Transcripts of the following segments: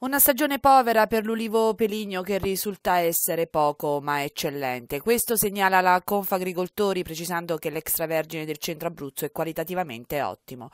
Una stagione povera per l'ulivo peligno che risulta essere poco ma eccellente. Questo segnala la Confagricoltori precisando che l'extravergine del centro Abruzzo è qualitativamente ottimo.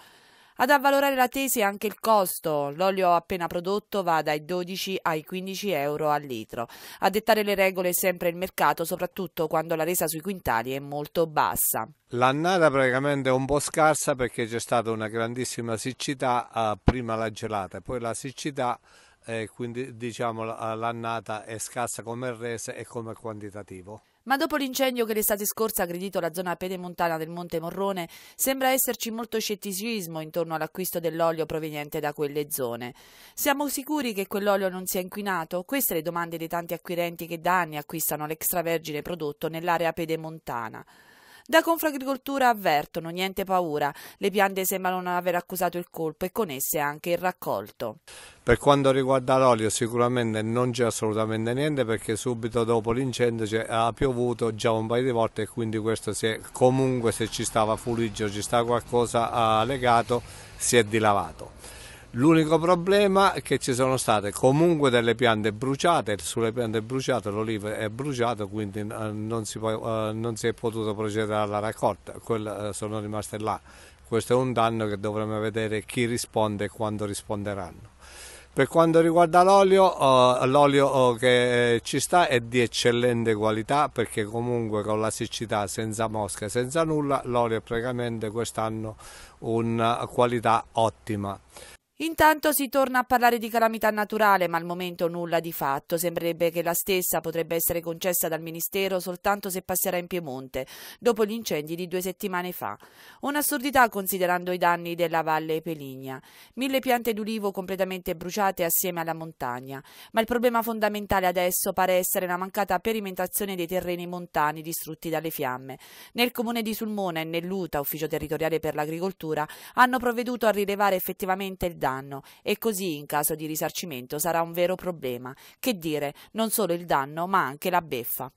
Ad avvalorare la tesi anche il costo. L'olio appena prodotto va dai 12 ai 15 euro al litro. A dettare le regole è sempre il mercato, soprattutto quando la resa sui quintali è molto bassa. L'annata praticamente è un po' scarsa perché c'è stata una grandissima siccità, eh, prima la gelata e poi la siccità eh, quindi diciamo l'annata è scarsa come rese e come quantitativo. Ma dopo l'incendio che l'estate scorsa ha aggredito la zona pedemontana del Monte Morrone, sembra esserci molto scetticismo intorno all'acquisto dell'olio proveniente da quelle zone. Siamo sicuri che quell'olio non sia inquinato? Queste le domande dei tanti acquirenti che da anni acquistano l'extravergine prodotto nell'area pedemontana. Da Confagricoltura avvertono, niente paura, le piante sembrano non aver accusato il colpo e con esse anche il raccolto. Per quanto riguarda l'olio sicuramente non c'è assolutamente niente perché subito dopo l'incendio ha piovuto già un paio di volte e quindi questo si è, comunque se ci stava fuligio, ci sta qualcosa ah, legato, si è dilavato. L'unico problema è che ci sono state comunque delle piante bruciate, sulle piante bruciate l'oliva è bruciata, quindi eh, non si, può, eh, non si, è potuto procedere alla raccolta, Quelle eh, sono rimaste là. Questo è un danno che dovremo vedere chi risponde e quando risponderanno. Per quanto riguarda l'olio, l'olio che ci sta è di eccellente qualità perché comunque con la siccità senza mosche, senza nulla, l'olio è praticamente quest'anno una qualità ottima. Intanto si torna a parlare di calamità naturale, ma al momento nulla di fatto. Sembrerebbe che la stessa potrebbe essere concessa dal Ministero soltanto se passerà in Piemonte, dopo gli incendi di due settimane fa. Un'assurdità considerando i danni della Valle Peligna. Mille piante d'ulivo completamente bruciate assieme alla montagna. Ma il problema fondamentale adesso pare essere la mancata perimentazione dei terreni montani distrutti dalle fiamme. Nel comune di Sulmona e nell'UTA, Ufficio Territoriale per l'Agricoltura, hanno provveduto a rilevare effettivamente il danno danno e così in caso di risarcimento sarà un vero problema. Che dire, non solo il danno ma anche la beffa.